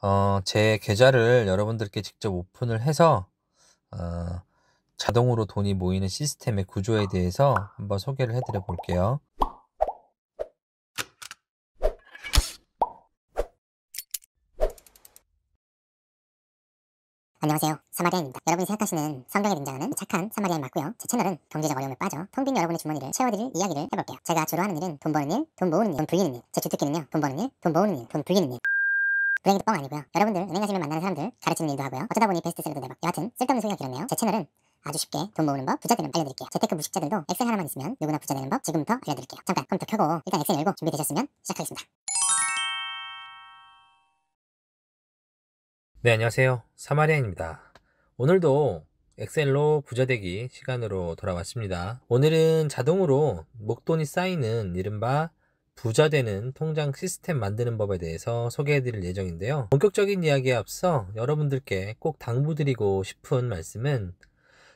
어, 제 계좌를 여러분들께 직접 오픈을 해서 어, 자동으로 돈이 모이는 시스템의 구조에 대해서 한번 소개를 해드려 볼게요. 안녕하세요. 사마리아입니다. 여러분이 생각하시는 성경에 등장하는 착한 사마리아인 맞고요. 제 채널은 경제적 어려움에 빠져 텅빈 여러분의 주머니를 채워드릴 이야기를 해볼게요. 제가 주로 하는 일은 돈 버는 일, 돈 모으는 일, 돈 불리는 일. 제 주특기는요. 돈 버는 일, 돈 모으는 일, 돈 불리는 일. 블랭이도 뻥 아니고요. 여러분들 은행 가시면 만나는 사람들 가르치는 일도 하고요. 어쩌다 보니 베스트셀러도 대박. 여하튼 쓸데없는 소리가 길었네요. 제 채널은 아주 쉽게 돈 모으는 법, 부자 되는 법 알려드릴게요. 재테크 무식자들도 엑셀 하나만 있으면 누구나 부자 되는 법 지금부터 알려드릴게요. 잠깐 컴퓨터 켜고 일단 엑셀 열고 준비되셨으면 시작하겠습니다. 네, 안녕하세요. 사마리아입니다 오늘도 엑셀로 부자되기 시간으로 돌아왔습니다. 오늘은 자동으로 목돈이 쌓이는 이른바 부자 되는 통장 시스템 만드는 법에 대해서 소개해 드릴 예정인데요. 본격적인 이야기에 앞서 여러분들께 꼭 당부드리고 싶은 말씀은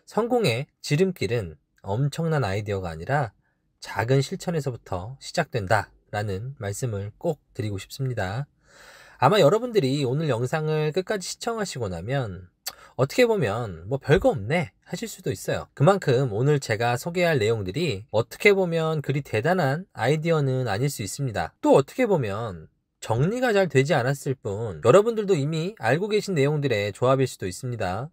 성공의 지름길은 엄청난 아이디어가 아니라 작은 실천에서부터 시작된다 라는 말씀을 꼭 드리고 싶습니다. 아마 여러분들이 오늘 영상을 끝까지 시청하시고 나면 어떻게 보면 뭐 별거 없네 하실 수도 있어요. 그만큼 오늘 제가 소개할 내용들이 어떻게 보면 그리 대단한 아이디어는 아닐 수 있습니다. 또 어떻게 보면 정리가 잘 되지 않았을 뿐 여러분들도 이미 알고 계신 내용들의 조합일 수도 있습니다.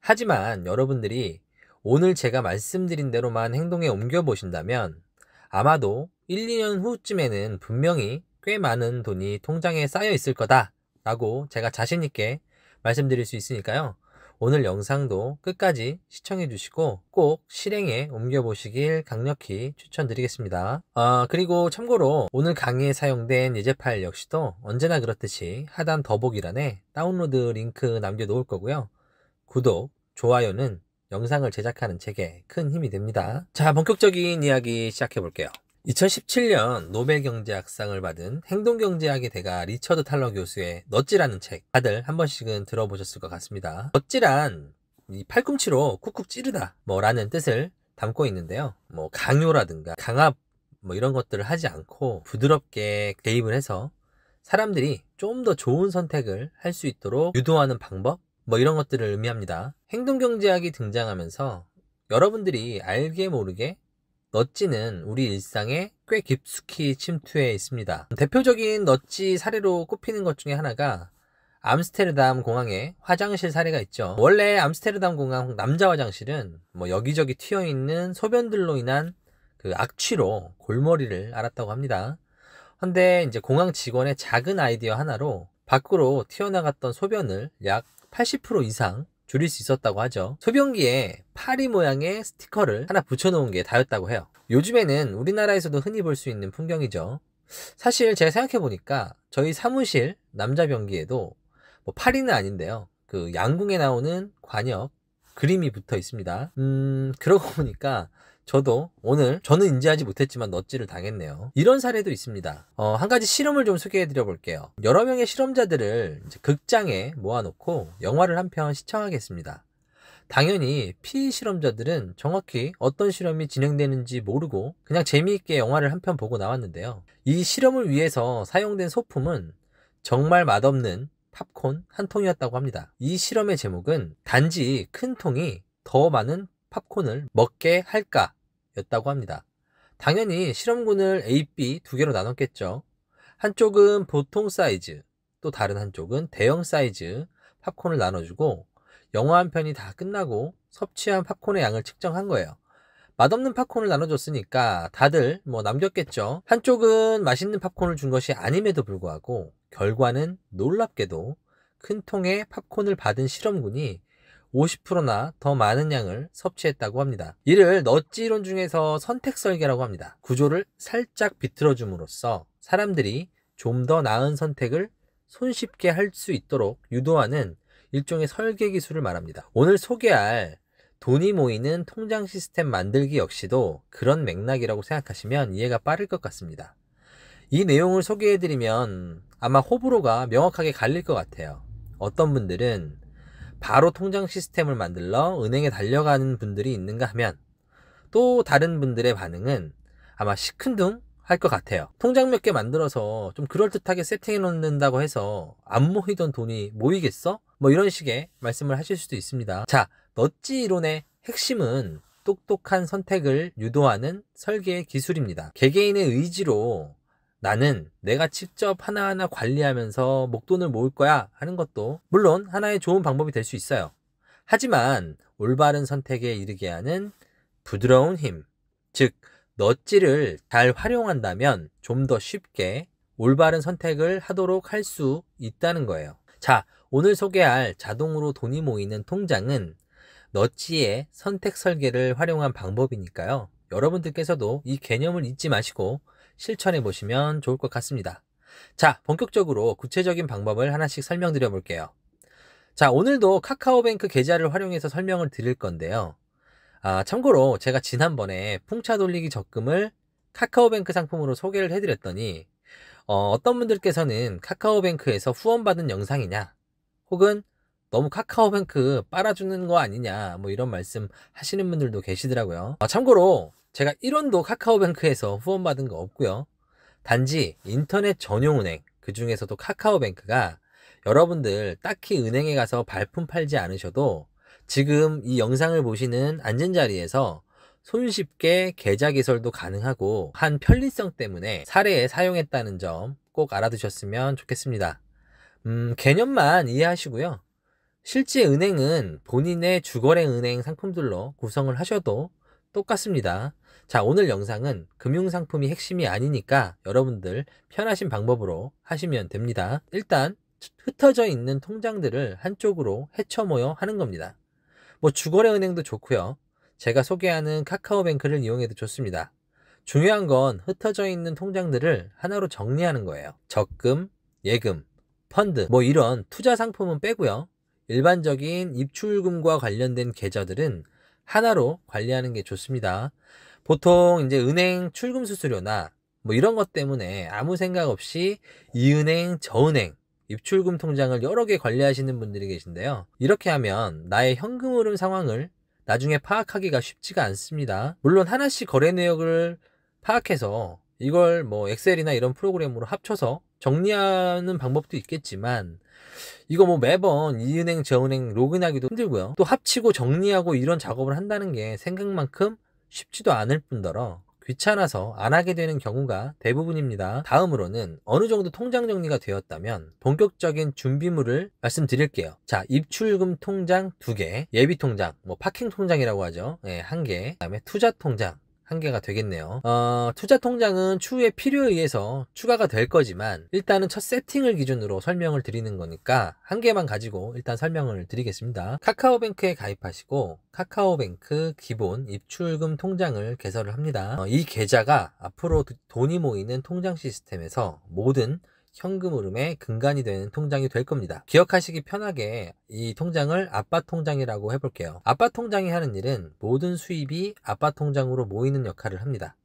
하지만 여러분들이 오늘 제가 말씀드린 대로만 행동에 옮겨 보신다면 아마도 1, 2년 후쯤에는 분명히 꽤 많은 돈이 통장에 쌓여 있을 거다라고 제가 자신있게 말씀드릴 수 있으니까요. 오늘 영상도 끝까지 시청해 주시고 꼭 실행에 옮겨 보시길 강력히 추천드리겠습니다. 아 그리고 참고로 오늘 강의에 사용된 예제 파일 역시도 언제나 그렇듯이 하단 더보기란에 다운로드 링크 남겨 놓을 거고요. 구독, 좋아요는 영상을 제작하는 제게 큰 힘이 됩니다. 자 본격적인 이야기 시작해 볼게요. 2017년 노벨 경제학상을 받은 행동경제학의 대가 리처드 탈러 교수의 넛지라는 책 다들 한 번씩은 들어보셨을 것 같습니다. 넛지란 이 팔꿈치로 쿡쿡 찌르다 뭐라는 뜻을 담고 있는데요. 뭐 강요라든가 강압 뭐 이런 것들을 하지 않고 부드럽게 개입을 해서 사람들이 좀 더 좋은 선택을 할 수 있도록 유도하는 방법 뭐 이런 것들을 의미합니다. 행동경제학이 등장하면서 여러분들이 알게 모르게 넛지는 우리 일상에 꽤 깊숙이 침투해 있습니다. 대표적인 넛지 사례로 꼽히는 것 중에 하나가 암스테르담 공항에 화장실 사례가 있죠. 원래 암스테르담 공항 남자 화장실은 뭐 여기저기 튀어 있는 소변들로 인한 그 악취로 골머리를 앓았다고 합니다. 그런데 이제 공항 직원의 작은 아이디어 하나로 밖으로 튀어나갔던 소변을 약 80% 이상 줄일 수 있었다고 하죠. 소변기에 파리 모양의 스티커를 하나 붙여놓은 게 다였다고 해요. 요즘에는 우리나라에서도 흔히 볼 수 있는 풍경이죠. 사실 제가 생각해보니까 저희 사무실 남자 변기에도 뭐 파리는 아닌데요. 그 양궁에 나오는 관역 그림이 붙어 있습니다. 음, 그러고 보니까 저도 오늘 저는 인지하지 못했지만 넛지를 당했네요. 이런 사례도 있습니다. 어, 한 가지 실험을 좀 소개해드려 볼게요. 여러 명의 실험자들을 극장에 모아놓고 영화를 한 편 시청하게 했습니다. 당연히 피 실험자들은 정확히 어떤 실험이 진행되는지 모르고 그냥 재미있게 영화를 한 편 보고 나왔는데요. 이 실험을 위해서 사용된 소품은 정말 맛없는 팝콘 한 통이었다고 합니다. 이 실험의 제목은 단지 큰 통이 더 많은 팝콘을 먹게 할까? 였다고 합니다. 당연히 실험군을 A, B 두 개로 나눴겠죠. 한쪽은 보통 사이즈, 또 다른 한쪽은 대형 사이즈 팝콘을 나눠주고 영화 한 편이 다 끝나고 섭취한 팝콘의 양을 측정한 거예요. 맛없는 팝콘을 나눠줬으니까 다들 뭐 남겼겠죠. 한쪽은 맛있는 팝콘을 준 것이 아님에도 불구하고 결과는 놀랍게도 큰 통의 팝콘을 받은 실험군이 50%나 더 많은 양을 섭취했다고 합니다. 이를 너찌론 중에서 선택 설계라고 합니다. 구조를 살짝 비틀어줌으로써 사람들이 좀 더 나은 선택을 손쉽게 할 수 있도록 유도하는 일종의 설계 기술을 말합니다. 오늘 소개할 돈이 모이는 통장 시스템 만들기 역시도 그런 맥락이라고 생각하시면 이해가 빠를 것 같습니다. 이 내용을 소개해드리면 아마 호불호가 명확하게 갈릴 것 같아요. 어떤 분들은 바로 통장 시스템을 만들러 은행에 달려가는 분들이 있는가 하면 또 다른 분들의 반응은 아마 시큰둥 할 것 같아요. 통장 몇 개 만들어서 좀 그럴듯하게 세팅해 놓는다고 해서 안 모이던 돈이 모이겠어? 뭐 이런 식의 말씀을 하실 수도 있습니다. 자, 넛지 이론의 핵심은 똑똑한 선택을 유도하는 설계의 기술입니다. 개개인의 의지로 나는 내가 직접 하나하나 관리하면서 목돈을 모을 거야 하는 것도 물론 하나의 좋은 방법이 될 수 있어요. 하지만 올바른 선택에 이르게 하는 부드러운 힘, 즉, 넛지를 잘 활용한다면 좀 더 쉽게 올바른 선택을 하도록 할 수 있다는 거예요. 자, 오늘 소개할 자동으로 돈이 모이는 통장은 넛지의 선택 설계를 활용한 방법이니까요. 여러분들께서도 이 개념을 잊지 마시고 실천해 보시면 좋을 것 같습니다. 자, 본격적으로 구체적인 방법을 하나씩 설명드려 볼게요. 자, 오늘도 카카오뱅크 계좌를 활용해서 설명을 드릴 건데요. 아, 참고로 제가 지난번에 풍차 돌리기 적금을 카카오뱅크 상품으로 소개를 해드렸더니 어, 어떤 분들께서는 카카오뱅크에서 후원받은 영상이냐 혹은 너무 카카오뱅크 빨아주는 거 아니냐 뭐 이런 말씀 하시는 분들도 계시더라고요. 아, 참고로 제가 1원도 카카오뱅크에서 후원받은 거 없고요. 단지 인터넷 전용 은행, 그 중에서도 카카오뱅크가 여러분들 딱히 은행에 가서 발품 팔지 않으셔도 지금 이 영상을 보시는 앉은 자리에서 손쉽게 계좌 개설도 가능하고 한 편리성 때문에 사례에 사용했다는 점 꼭 알아두셨으면 좋겠습니다. 음, 개념만 이해하시고요. 실제 은행은 본인의 주거래 은행 상품들로 구성을 하셔도 똑같습니다. 자, 오늘 영상은 금융상품이 핵심이 아니니까 여러분들 편하신 방법으로 하시면 됩니다. 일단 흩어져 있는 통장들을 한쪽으로 헤쳐 모여 하는 겁니다. 뭐 주거래 은행도 좋고요. 제가 소개하는 카카오뱅크를 이용해도 좋습니다. 중요한 건 흩어져 있는 통장들을 하나로 정리하는 거예요. 적금, 예금, 펀드 뭐 이런 투자 상품은 빼고요. 일반적인 입출금과 관련된 계좌들은 하나로 관리하는 게 좋습니다. 보통 이제 은행 출금 수수료나 뭐 이런 것 때문에 아무 생각 없이 이 은행, 저 은행, 입출금 통장을 여러 개 관리하시는 분들이 계신데요. 이렇게 하면 나의 현금 흐름 상황을 나중에 파악하기가 쉽지가 않습니다. 물론 하나씩 거래 내역을 파악해서 이걸 뭐 엑셀이나 이런 프로그램으로 합쳐서 정리하는 방법도 있겠지만 이거 뭐 매번 이 은행 저 은행 로그인하기도 힘들고요. 또 합치고 정리하고 이런 작업을 한다는 게 생각만큼 쉽지도 않을 뿐더러 귀찮아서 안 하게 되는 경우가 대부분입니다. 다음으로는 어느 정도 통장 정리가 되었다면 본격적인 준비물을 말씀드릴게요. 자, 입출금 통장 2개, 예비 통장, 뭐 파킹 통장이라고 하죠. 예, 1개, 그다음에 투자 통장, 한계가 되겠네요. 어, 투자 통장은 추후에 필요에 의해서 추가가 될 거지만 일단은 첫 세팅을 기준으로 설명을 드리는 거니까 한계만 가지고 일단 설명을 드리겠습니다. 카카오뱅크에 가입하시고 카카오뱅크 기본 입출금 통장을 개설을 합니다. 어, 이 계좌가 앞으로 돈이 모이는 통장 시스템에서 모든 현금 흐름의 근간이 되는 통장이 될 겁니다. 기억하시기 편하게 이 통장을 아빠 통장이라고 해볼게요. 아빠 통장이 하는 일은 모든 수입이 아빠 통장으로 모이는 역할을 합니다.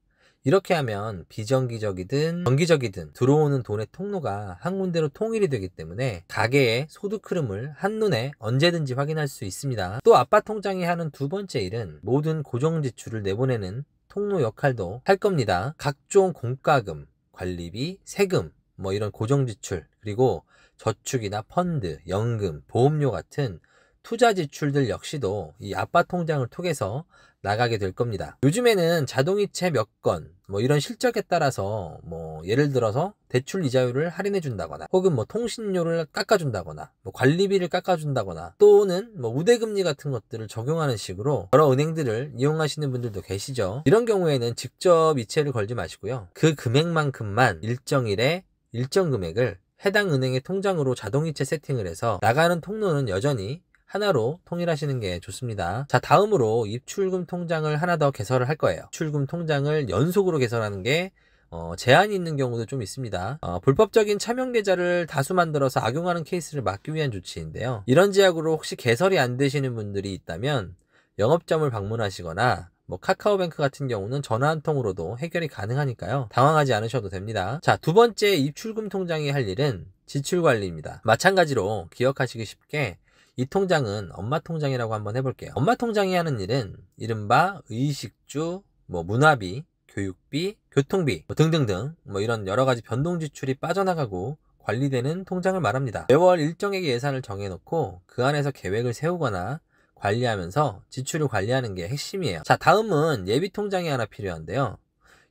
이렇게 하면 비정기적이든 정기적이든 들어오는 돈의 통로가 한 군데로 통일이 되기 때문에 가게의 소득 흐름을 한눈에 언제든지 확인할 수 있습니다. 또 아빠 통장이 하는 두 번째 일은 모든 고정 지출을 내보내는 통로 역할도 할 겁니다. 각종 공과금, 관리비, 세금, 뭐 이런 고정 지출, 그리고 저축이나 펀드, 연금, 보험료 같은 투자 지출들 역시도 이 아빠 통장을 통해서 나가게 될 겁니다. 요즘에는 자동이체 몇 건, 뭐 이런 실적에 따라서 뭐 예를 들어서 대출 이자율을 할인해 준다거나 혹은 뭐 통신료를 깎아 준다거나 뭐 관리비를 깎아 준다거나 또는 뭐 우대금리 같은 것들을 적용하는 식으로 여러 은행들을 이용하시는 분들도 계시죠. 이런 경우에는 직접 이체를 걸지 마시고요. 그 금액만큼만 일정일에 일정 금액을 해당 은행의 통장으로 자동이체 세팅을 해서 나가는 통로는 여전히 하나로 통일하시는 게 좋습니다. 자, 다음으로 입출금 통장을 하나 더 개설을 할 거예요. 출금 통장을 연속으로 개설하는 게 어, 제한이 있는 경우도 좀 있습니다. 어, 불법적인 차명 계좌를 다수 만들어서 악용하는 케이스를 막기 위한 조치인데요. 이런 제약으로 혹시 개설이 안 되시는 분들이 있다면 영업점을 방문하시거나 뭐 카카오뱅크 같은 경우는 전화 한 통으로도 해결이 가능하니까요. 당황하지 않으셔도 됩니다. 자, 두 번째 입출금 통장이 할 일은 지출 관리입니다. 마찬가지로 기억하시기 쉽게 이 통장은 엄마 통장이라고 한번 해볼게요. 엄마 통장이 하는 일은 이른바 의식주, 뭐 문화비, 교육비, 교통비 뭐 등등등 뭐 이런 여러 가지 변동 지출이 빠져나가고 관리되는 통장을 말합니다. 매월 일정액의 예산을 정해놓고 그 안에서 계획을 세우거나 관리하면서 지출을 관리하는 게 핵심이에요. 자, 다음은 예비 통장이 하나 필요한데요.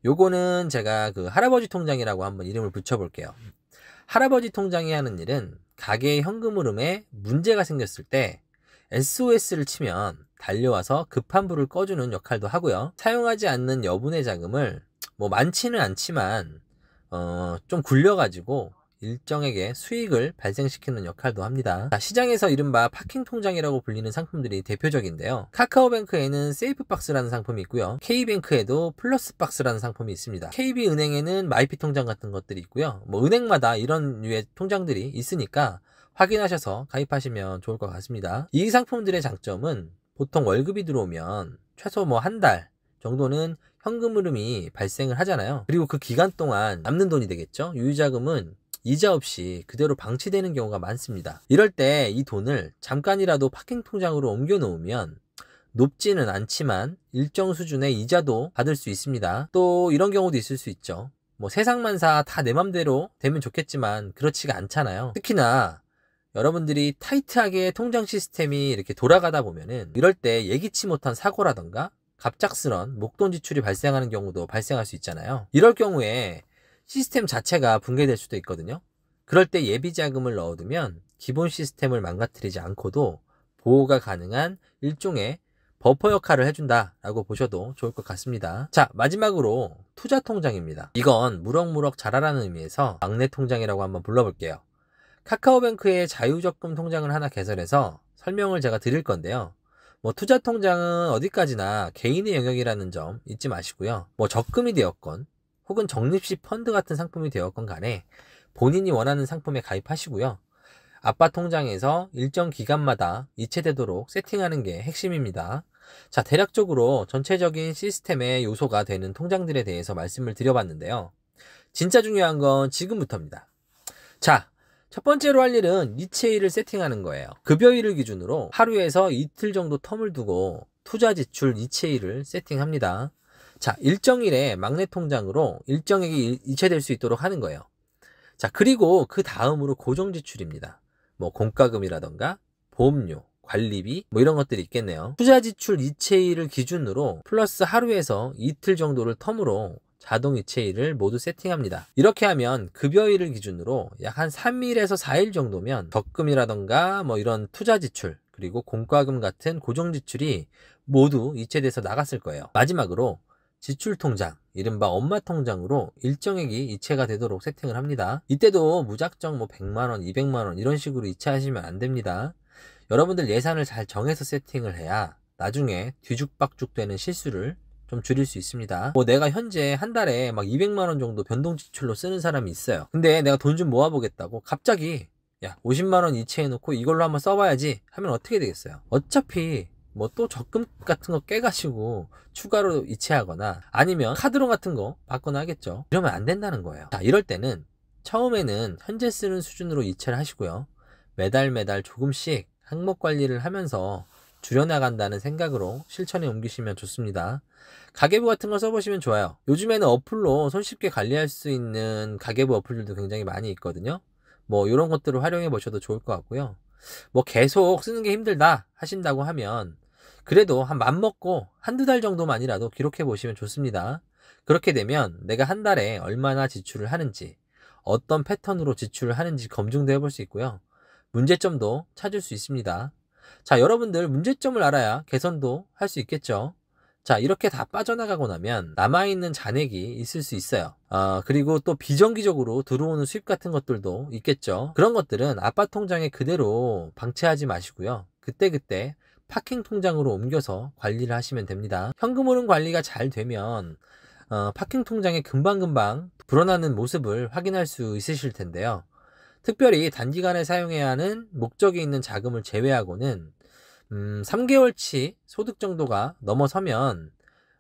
요거는 제가 그 할아버지 통장이라고 한번 이름을 붙여볼게요. 할아버지 통장이 하는 일은 가게의 현금 흐름에 문제가 생겼을 때 SOS를 치면 달려와서 급한 불을 꺼주는 역할도 하고요. 사용하지 않는 여분의 자금을 뭐 많지는 않지만 어, 좀 굴려가지고 일정에게 수익을 발생시키는 역할도 합니다. 자, 시장에서 이른바 파킹 통장이라고 불리는 상품들이 대표적인데요. 카카오뱅크에는 세이프박스라는 상품이 있고요. K뱅크에도 플러스박스라는 상품이 있습니다. KB은행에는 마이피 통장 같은 것들이 있고요. 뭐 은행마다 이런 류의 통장들이 있으니까 확인하셔서 가입하시면 좋을 것 같습니다. 이 상품들의 장점은 보통 월급이 들어오면 최소 뭐 한 달 정도는 현금 흐름이 발생을 하잖아요. 그리고 그 기간 동안 남는 돈이 되겠죠. 유유자금은 이자 없이 그대로 방치되는 경우가 많습니다. 이럴 때 이 돈을 잠깐이라도 파킹 통장으로 옮겨 놓으면 높지는 않지만 일정 수준의 이자도 받을 수 있습니다. 또 이런 경우도 있을 수 있죠. 뭐 세상만사 다 내 맘대로 되면 좋겠지만 그렇지가 않잖아요. 특히나 여러분들이 타이트하게 통장 시스템이 이렇게 돌아가다 보면은 이럴 때 예기치 못한 사고라던가 갑작스런 목돈 지출이 발생하는 경우도 발생할 수 있잖아요. 이럴 경우에 시스템 자체가 붕괴될 수도 있거든요. 그럴 때 예비 자금을 넣어두면 기본 시스템을 망가뜨리지 않고도 보호가 가능한 일종의 버퍼 역할을 해준다라고 보셔도 좋을 것 같습니다. 자, 마지막으로 투자 통장입니다. 이건 무럭무럭 자라라는 의미에서 막내 통장이라고 한번 불러볼게요. 카카오뱅크의 자유적금 통장을 하나 개설해서 설명을 제가 드릴 건데요. 뭐 투자 통장은 어디까지나 개인의 영역이라는 점 잊지 마시고요. 뭐 적금이 되었건 혹은 적립식 펀드 같은 상품이 되었건 간에 본인이 원하는 상품에 가입하시고요. 아빠 통장에서 일정 기간마다 이체되도록 세팅하는 게 핵심입니다. 자, 대략적으로 전체적인 시스템의 요소가 되는 통장들에 대해서 말씀을 드려봤는데요. 진짜 중요한 건 지금부터입니다. 자, 첫 번째로 할 일은 이체일을 세팅하는 거예요. 급여일을 기준으로 하루에서 이틀 정도 텀을 두고 투자 지출 이체일을 세팅합니다. 자, 일정일에 막내 통장으로 일정액이 이체될 수 있도록 하는 거예요. 자, 그리고 그 다음으로 고정 지출입니다. 뭐 공과금이라던가 보험료, 관리비 뭐 이런 것들이 있겠네요. 투자 지출 이체일을 기준으로 플러스 하루에서 이틀 정도를 텀으로 자동 이체일을 모두 세팅합니다. 이렇게 하면 급여일을 기준으로 약 한 3일에서 4일 정도면 적금이라던가 뭐 이런 투자 지출 그리고 공과금 같은 고정 지출이 모두 이체돼서 나갔을 거예요. 마지막으로 지출통장, 이른바 엄마 통장으로 일정액이 이체가 되도록 세팅을 합니다. 이때도 무작정 뭐 100만원, 200만원 이런 식으로 이체하시면 안 됩니다. 여러분들 예산을 잘 정해서 세팅을 해야 나중에 뒤죽박죽 되는 실수를 좀 줄일 수 있습니다. 뭐 내가 현재 한 달에 막 200만원 정도 변동 지출로 쓰는 사람이 있어요. 근데 내가 돈 좀 모아보겠다고 갑자기 야, 50만원 이체해놓고 이걸로 한번 써봐야지 하면 어떻게 되겠어요? 어차피 뭐또 적금 같은 거깨가시고 추가로 이체하거나 아니면 카드론 같은 거 받거나 하겠죠. 이러면 안 된다는 거예요. 자, 이럴 때는 처음에는 현재 쓰는 수준으로 이체를 하시고요. 매달 매달 조금씩 항목 관리를 하면서 줄여나간다는 생각으로 실천에 옮기시면 좋습니다. 가계부 같은 걸 써보시면 좋아요. 요즘에는 어플로 손쉽게 관리할 수 있는 가계부 어플들도 굉장히 많이 있거든요. 뭐 이런 것들을 활용해 보셔도 좋을 것 같고요. 뭐 계속 쓰는 게 힘들다 하신다고 하면 그래도 한 맘먹고 한두 달 정도만이라도 기록해 보시면 좋습니다. 그렇게 되면 내가 한 달에 얼마나 지출을 하는지, 어떤 패턴으로 지출을 하는지 검증도 해볼 수 있고요. 문제점도 찾을 수 있습니다. 자, 여러분들 문제점을 알아야 개선도 할 수 있겠죠. 자, 이렇게 다 빠져나가고 나면 남아있는 잔액이 있을 수 있어요. 아, 그리고 또 비정기적으로 들어오는 수입 같은 것들도 있겠죠. 그런 것들은 아빠 통장에 그대로 방치하지 마시고요. 그때그때 그때 파킹 통장으로 옮겨서 관리를 하시면 됩니다. 현금 흐름 관리가 잘 되면 어, 파킹 통장에 금방금방 불어나는 모습을 확인할 수 있으실 텐데요. 특별히 단기간에 사용해야 하는 목적이 있는 자금을 제외하고는 음, 3개월치 소득 정도가 넘어서면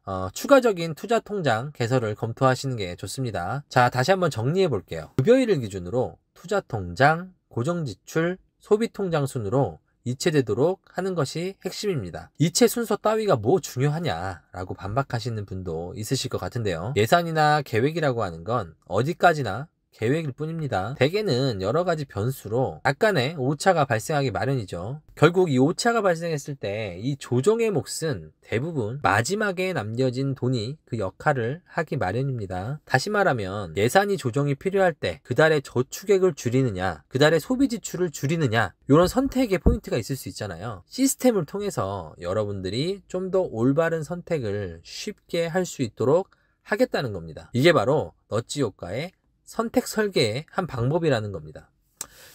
어, 추가적인 투자 통장 개설을 검토하시는 게 좋습니다. 자, 다시 한번 정리해 볼게요. 급여일을 기준으로 투자 통장, 고정 지출, 소비 통장 순으로 이체되도록 하는 것이 핵심입니다. 이체 순서 따위가 뭐 중요하냐라고 반박하시는 분도 있으실 것 같은데요. 예산이나 계획이라고 하는 건 어디까지나 계획일 뿐입니다. 대개는 여러 가지 변수로 약간의 오차가 발생하기 마련이죠. 결국 이 오차가 발생했을 때 이 조정의 몫은 대부분 마지막에 남겨진 돈이 그 역할을 하기 마련입니다. 다시 말하면 예산이 조정이 필요할 때 그달의 저축액을 줄이느냐, 그달의 소비 지출을 줄이느냐 이런 선택의 포인트가 있을 수 있잖아요. 시스템을 통해서 여러분들이 좀 더 올바른 선택을 쉽게 할 수 있도록 하겠다는 겁니다. 이게 바로 너치 효과의 선택 설계의 한 방법이라는 겁니다.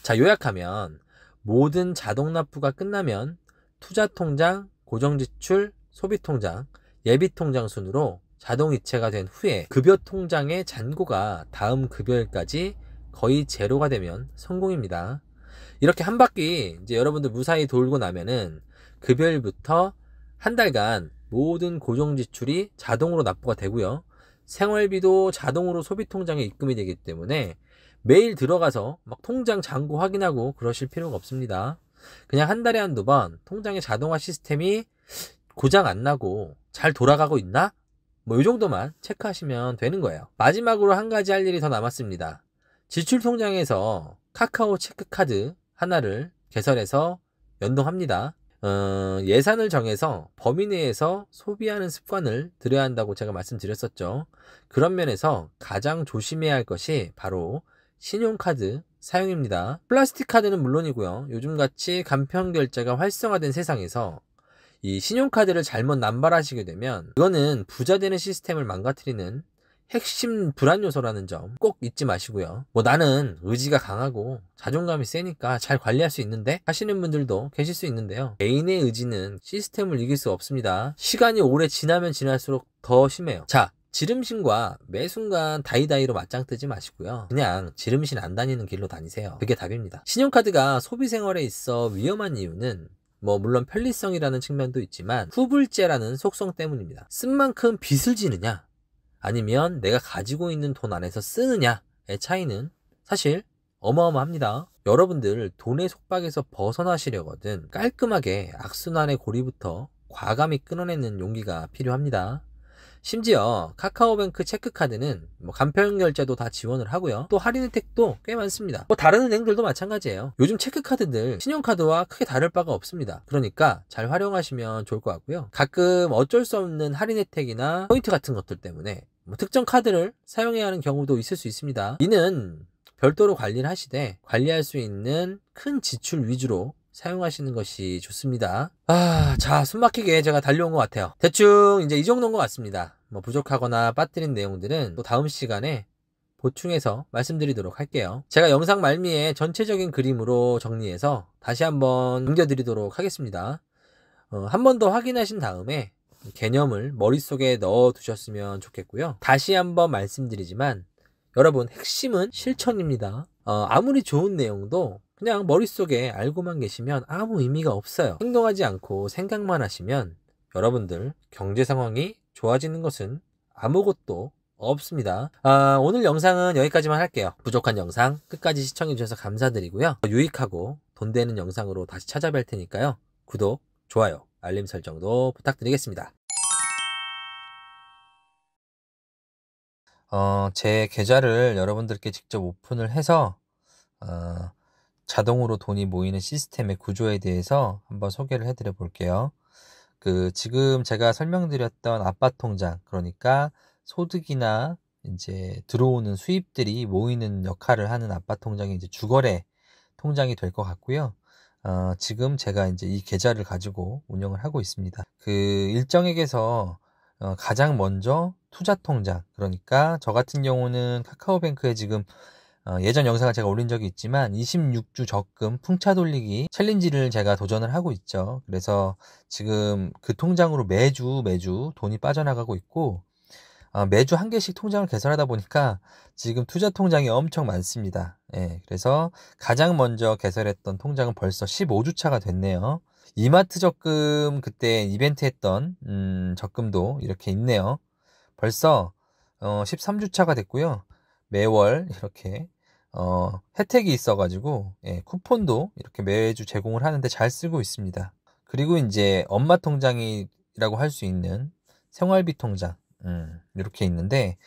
자, 요약하면 모든 자동 납부가 끝나면 투자 통장, 고정 지출, 소비 통장, 예비 통장 순으로 자동 이체가 된 후에 급여 통장의 잔고가 다음 급여일까지 거의 제로가 되면 성공입니다. 이렇게 한 바퀴 이제 여러분들 무사히 돌고 나면은 급여일부터 한 달간 모든 고정 지출이 자동으로 납부가 되고요. 생활비도 자동으로 소비통장에 입금이 되기 때문에 매일 들어가서 막 통장 잔고 확인하고 그러실 필요가 없습니다. 그냥 한 달에 한두 번 통장의 자동화 시스템이 고장 안 나고 잘 돌아가고 있나? 뭐 이 정도만 체크하시면 되는 거예요. 마지막으로 한 가지 할 일이 더 남았습니다. 지출 통장에서 카카오 체크카드 하나를 개설해서 연동합니다. 어, 예산을 정해서 범위 내에서 소비하는 습관을 들여야 한다고 제가 말씀드렸었죠. 그런 면에서 가장 조심해야 할 것이 바로 신용카드 사용입니다. 플라스틱 카드는 물론이고요. 요즘같이 간편 결제가 활성화된 세상에서 이 신용카드를 잘못 남발하시게 되면 그거는 부자되는 시스템을 망가뜨리는 핵심 불안 요소라는 점 꼭 잊지 마시고요. 뭐 나는 의지가 강하고 자존감이 세니까 잘 관리할 수 있는데 하시는 분들도 계실 수 있는데요. 개인의 의지는 시스템을 이길 수 없습니다. 시간이 오래 지나면 지날수록 더 심해요. 자, 지름신과 매 순간 다이다이로 맞짱 뜨지 마시고요. 그냥 지름신 안 다니는 길로 다니세요. 그게 답입니다. 신용카드가 소비 생활에 있어 위험한 이유는 뭐 물론 편리성이라는 측면도 있지만 후불제라는 속성 때문입니다. 쓴 만큼 빚을 지느냐 아니면 내가 가지고 있는 돈 안에서 쓰느냐의 차이는 사실 어마어마합니다. 여러분들 돈의 속박에서 벗어나시려거든 깔끔하게 악순환의 고리부터 과감히 끊어내는 용기가 필요합니다. 심지어 카카오뱅크 체크카드는 뭐 간편 결제도 다 지원을 하고요. 또 할인 혜택도 꽤 많습니다. 뭐 다른 은행들도 마찬가지예요. 요즘 체크카드들 신용카드와 크게 다를 바가 없습니다. 그러니까 잘 활용하시면 좋을 것 같고요. 가끔 어쩔 수 없는 할인 혜택이나 포인트 같은 것들 때문에 뭐 특정 카드를 사용해야 하는 경우도 있을 수 있습니다. 이는 별도로 관리를 하시되 관리할 수 있는 큰 지출 위주로 사용하시는 것이 좋습니다. 아, 자, 숨막히게 제가 달려온 것 같아요. 대충 이제 이 정도인 것 같습니다. 뭐 부족하거나 빠뜨린 내용들은 또 다음 시간에 보충해서 말씀드리도록 할게요. 제가 영상 말미에 전체적인 그림으로 정리해서 다시 한번 옮겨드리도록 하겠습니다. 어, 한 번 더 확인하신 다음에 그 개념을 머릿속에 넣어 두셨으면 좋겠고요. 다시 한번 말씀드리지만 여러분 핵심은 실천입니다. 어, 아무리 좋은 내용도 그냥 머릿속에 알고만 계시면 아무 의미가 없어요. 행동하지 않고 생각만 하시면 여러분들 경제 상황이 좋아지는 것은 아무것도 없습니다. 아, 오늘 영상은 여기까지만 할게요. 부족한 영상 끝까지 시청해주셔서 감사드리고요. 유익하고 돈 되는 영상으로 다시 찾아뵐 테니까요. 구독, 좋아요. 알림 설정도 부탁드리겠습니다. 어, 제 계좌를 여러분들께 직접 오픈을 해서 어, 자동으로 돈이 모이는 시스템의 구조에 대해서 한번 소개를 해드려 볼게요. 그 지금 제가 설명드렸던 아빠 통장 그러니까 소득이나 이제 들어오는 수입들이 모이는 역할을 하는 아빠 통장이 이제 주거래 통장이 될 것 같고요. 어, 지금 제가 이제 이 계좌를 가지고 운영을 하고 있습니다. 그 일정액에서 어, 가장 먼저 투자 통장 그러니까 저 같은 경우는 카카오뱅크에 지금 어, 예전 영상을 제가 올린 적이 있지만 26주 적금 풍차 돌리기 챌린지를 제가 도전을 하고 있죠. 그래서 지금 그 통장으로 매주 매주 돈이 빠져나가고 있고 어, 매주 한 개씩 통장을 개설하다 보니까 지금 투자 통장이 엄청 많습니다. 예, 그래서 가장 먼저 개설했던 통장은 벌써 15주차가 됐네요. 이마트 적금 그때 이벤트 했던 음, 적금도 이렇게 있네요. 벌써 어, 13주차가 됐고요. 매월 이렇게 어, 혜택이 있어가지고 예, 쿠폰도 이렇게 매주 제공을 하는데 잘 쓰고 있습니다. 그리고 이제 엄마 통장이라고 할 수 있는 생활비 통장 음, 이렇게 있는데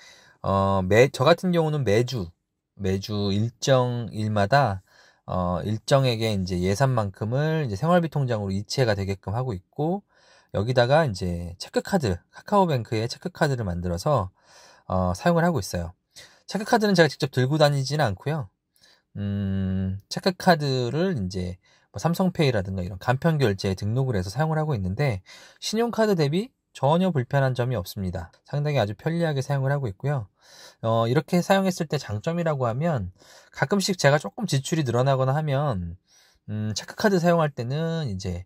어, 매, 저 같은 경우는 매주 매주 일정 일마다 어, 일정에게 이제 예산만큼을 이제 생활비 통장으로 이체가 되게끔 하고 있고 여기다가 이제 체크카드 카카오뱅크의 체크카드를 만들어서 어, 사용을 하고 있어요. 체크카드는 제가 직접 들고 다니지는 않고요. 음, 체크카드를 이제 뭐 삼성페이라든가 이런 간편 결제에 등록을 해서 사용을 하고 있는데 신용카드 대비 전혀 불편한 점이 없습니다. 상당히 아주 편리하게 사용을 하고 있고요. 어, 이렇게 사용했을 때 장점이라고 하면 가끔씩 제가 조금 지출이 늘어나거나 하면 음, 체크카드 사용할 때는 이제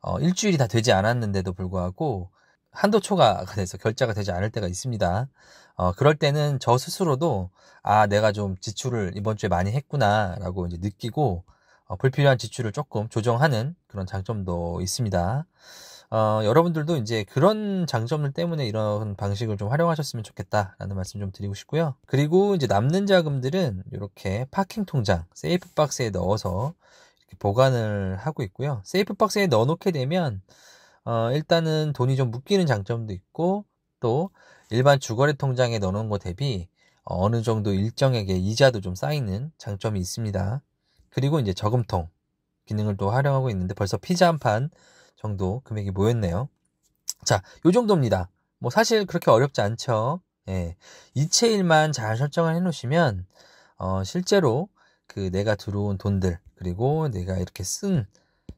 어, 일주일이 다 되지 않았는데도 불구하고 한도 초과가 돼서 결제가 되지 않을 때가 있습니다. 어, 그럴 때는 저 스스로도 아 내가 좀 지출을 이번 주에 많이 했구나라고 이제 느끼고 어, 불필요한 지출을 조금 조정하는 그런 장점도 있습니다. 어, 여러분들도 이제 그런 장점들 때문에 이런 방식을 좀 활용하셨으면 좋겠다라는 말씀 좀 드리고 싶고요. 그리고 이제 남는 자금들은 이렇게 파킹 통장, 세이프 박스에 넣어서 보관을 하고 있고요. 세이프 박스에 넣어놓게 되면 어, 일단은 돈이 좀 묶이는 장점도 있고 또 일반 주거래 통장에 넣어놓은 것 대비 어느 정도 일정액의 이자도 좀 쌓이는 장점이 있습니다. 그리고 이제 저금통 기능을 또 활용하고 있는데 벌써 피자 한판 정도 금액이 모였네요. 자, 요 정도입니다. 뭐 사실 그렇게 어렵지 않죠. 예. 이체일만 잘 설정을 해 놓으시면 어, 실제로 그 내가 들어온 돈들 그리고 내가 이렇게 쓴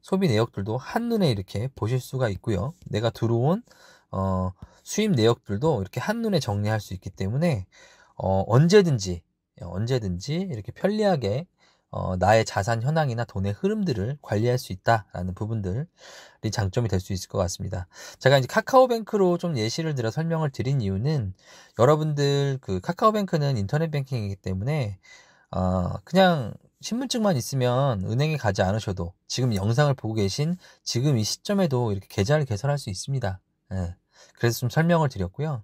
소비 내역들도 한눈에 이렇게 보실 수가 있고요. 내가 들어온 어, 수입 내역들도 이렇게 한눈에 정리할 수 있기 때문에 어, 언제든지 언제든지 이렇게 편리하게 어, 나의 자산 현황이나 돈의 흐름들을 관리할 수 있다라는 부분들이 장점이 될 수 있을 것 같습니다. 제가 이제 카카오뱅크로 좀 예시를 들어 설명을 드린 이유는 여러분들 그 카카오뱅크는 인터넷 뱅킹이기 때문에 어, 그냥 신분증만 있으면 은행에 가지 않으셔도 지금 영상을 보고 계신 지금 이 시점에도 이렇게 계좌를 개설할 수 있습니다. 예. 그래서 좀 설명을 드렸고요.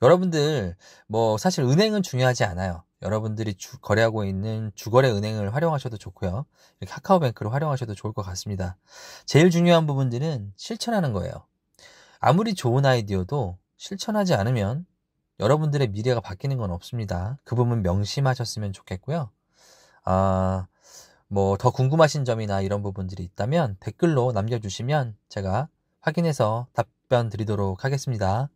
여러분들 뭐 사실 은행은 중요하지 않아요. 여러분들이 주, 거래하고 있는 주거래 은행을 활용하셔도 좋고요. 이렇게 카카오뱅크를 활용하셔도 좋을 것 같습니다. 제일 중요한 부분들은 실천하는 거예요. 아무리 좋은 아이디어도 실천하지 않으면 여러분들의 미래가 바뀌는 건 없습니다. 그 부분 명심하셨으면 좋겠고요. 아, 뭐 더 궁금하신 점이나 이런 부분들이 있다면 댓글로 남겨주시면 제가 확인해서 답변 드리도록 하겠습니다.